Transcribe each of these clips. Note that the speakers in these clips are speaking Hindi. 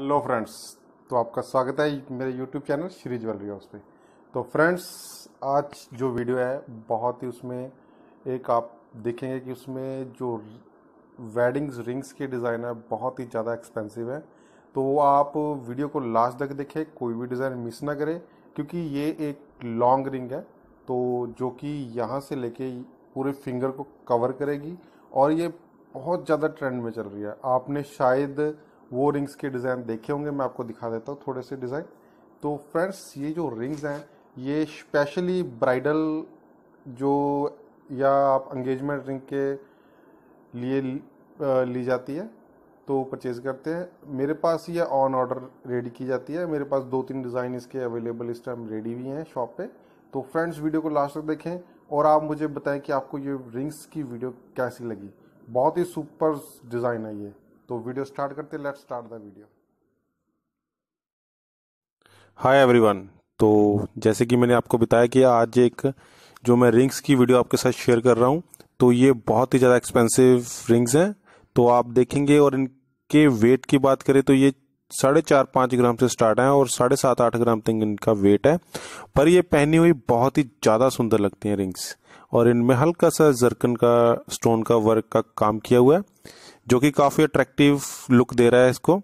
हेलो फ्रेंड्स तो आपका स्वागत है मेरे YouTube channel Shri jewellery house पे तो फ्रेंड्स आज जो वीडियो है बहुत ही उसमें एक आप देखेंगे कि उसमें जो वेडिंग्स रिंग्स के डिज़ाइन है बहुत ही ज़्यादा एक्सपेंसिव है तो आप वीडियो को लास्ट तक देखें कोई भी डिज़ाइन मिस ना करें क्योंकि ये एक लॉन्ग रिंग है तो जो कि यहाँ से लेके पूरे फिंगर को कवर करेगी और ये बहुत ज़्यादा ट्रेंड में चल रही है आपने शायद वो रिंग्स के डिज़ाइन देखे होंगे मैं आपको दिखा देता हूँ थोड़े से डिज़ाइन तो फ्रेंड्स ये जो रिंग्स हैं ये स्पेशली ब्राइडल जो या आप एंगेजमेंट रिंग के लिए ली जाती है तो परचेज करते हैं मेरे पास ये ऑन ऑर्डर रेडी की जाती है मेरे पास दो तीन डिज़ाइन इसके अवेलेबल इस टाइम रेडी भी हैं शॉप पे तो फ्रेंड्स वीडियो को लास्ट तक देखें और आप मुझे बताएं कि आपको ये रिंग्स की वीडियो कैसी लगी बहुत ही सुपर डिज़ाइन है ये तो वीडियो स्टार्ट करते हैं let start the video hi everyone तो जैसे कि मैंने आपको बताया कि आज एक जो मैं रिंग्स की वीडियो आपके साथ शेयर कर रहा हूं तो ये बहुत ही ज़्यादा एक्सपेंसिव रिंग्स हैं तो आप देखेंगे और इनके वेट की बात करें तो ये साढ़े चार पांच ग्राम से स्टार्ट है और साढ़े सात आठ ग्राम तक इनका वेट है पर ये पहनी हुई बहुत ही ज़्यादा सुंदर लगती हैं रिंग्स और इनमें हल्का सा जरकन का स्टोन का वर्क का काम किया हुआ है जो कि काफ़ी अट्रैक्टिव लुक दे रहा है इसको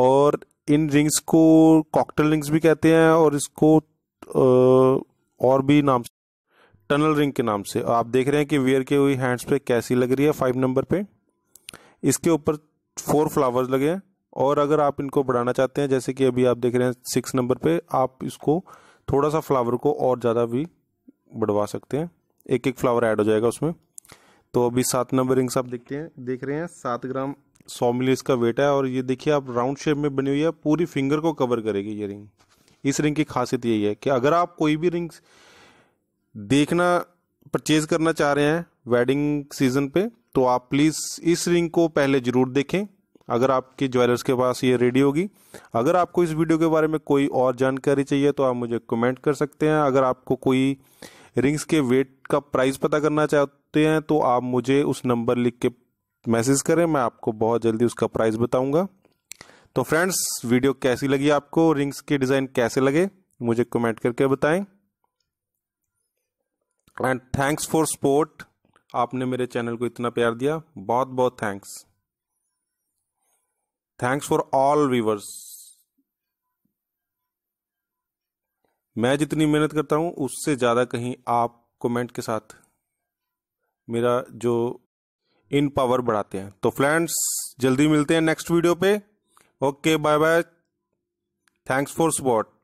और इन रिंग्स को कॉकटेल रिंग्स भी कहते हैं और इसको और भी नाम से टनल रिंग के नाम से आप देख रहे हैं कि वेयर के हुई हैंड्स पे कैसी लग रही है फाइव नंबर पे इसके ऊपर फोर फ्लावर्स लगे हैं और अगर आप इनको बढ़ाना चाहते हैं जैसे कि अभी आप देख रहे हैं सिक्स नंबर पे आप इसको थोड़ा सा फ्लावर को और ज़्यादा भी बढ़वा सकते हैं एक एक फ्लावर ऐड हो जाएगा उसमें तो अभी सात नंबर रिंग्स आप देखते हैं देख रहे हैं सात ग्राम सौ मिली इसका वेट है और ये देखिए आप राउंड शेप में बनी हुई है पूरी फिंगर को कवर करेगी ये रिंग इस रिंग की खासियत यही है कि अगर आप कोई भी रिंग्स देखना परचेज करना चाह रहे हैं वेडिंग सीजन पे तो आप प्लीज़ इस रिंग को पहले ज़रूर देखें अगर आपके ज्वेलर्स के पास ये रेडी होगी अगर आपको इस वीडियो के बारे में कोई और जानकारी चाहिए तो आप मुझे कमेंट कर सकते हैं अगर आपको कोई रिंग्स के वेट का प्राइस पता करना चाहते हैं तो आप मुझे उस नंबर लिख के मैसेज करें मैं आपको बहुत जल्दी उसका प्राइस बताऊंगा तो फ्रेंड्स वीडियो कैसी लगी आपको रिंग्स के डिज़ाइन कैसे लगे मुझे कमेंट करके बताएं एंड थैंक्स फॉर सपोर्ट आपने मेरे चैनल को इतना प्यार दिया बहुत बहुत thanks thanks for all viewers मैं जितनी मेहनत करता हूँ उससे ज़्यादा कहीं आप कमेंट के साथ मेरा जो इन पावर बढ़ाते हैं तो फ्रेंड्स जल्दी मिलते हैं नेक्स्ट वीडियो पे okay bye bye thanks for support